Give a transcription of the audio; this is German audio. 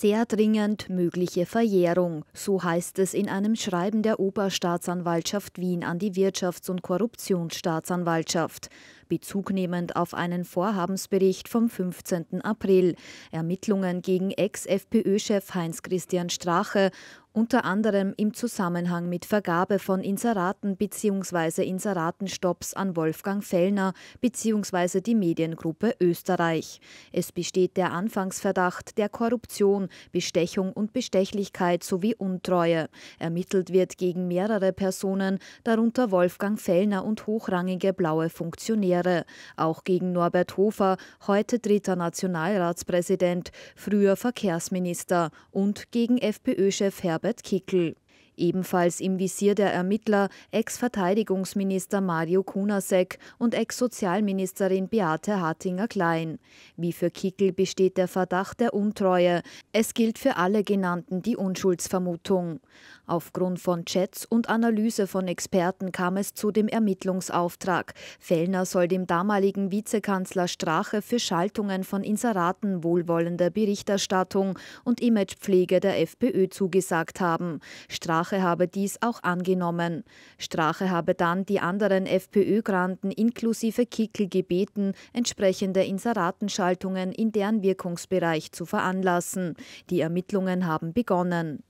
sehr dringend mögliche Verjährung. So heißt es in einem Schreiben der Oberstaatsanwaltschaft Wien an die Wirtschafts- und Korruptionsstaatsanwaltschaft. Bezug nehmend auf einen Vorhabensbericht vom 15. April, Ermittlungen gegen Ex-FPÖ-Chef Heinz-Christian Strache unter anderem im Zusammenhang mit Vergabe von Inseraten bzw. Inseratenstops an Wolfgang Fellner bzw. die Mediengruppe Österreich. Es besteht der Anfangsverdacht der Korruption, Bestechung und Bestechlichkeit sowie Untreue. Ermittelt wird gegen mehrere Personen, darunter Wolfgang Fellner und hochrangige blaue Funktionäre wäre. Auch gegen Norbert Hofer, heute dritter Nationalratspräsident, früher Verkehrsminister und gegen FPÖ-Chef Herbert Kickel. Ebenfalls im Visier der Ermittler Ex-Verteidigungsminister Mario Kunasek und Ex-Sozialministerin Beate Hartinger-Klein. Wie für Kickel besteht der Verdacht der Untreue. Es gilt für alle genannten die Unschuldsvermutung. Aufgrund von Chats und Analyse von Experten kam es zu dem Ermittlungsauftrag. Fellner soll dem damaligen Vizekanzler Strache für Schaltungen von Inseraten wohlwollender Berichterstattung und Imagepflege der FPÖ zugesagt haben. Strache Strache habe dies auch angenommen. Strache habe dann die anderen FPÖ-Granten inklusive Kickel gebeten, entsprechende Inseratenschaltungen in deren Wirkungsbereich zu veranlassen. Die Ermittlungen haben begonnen.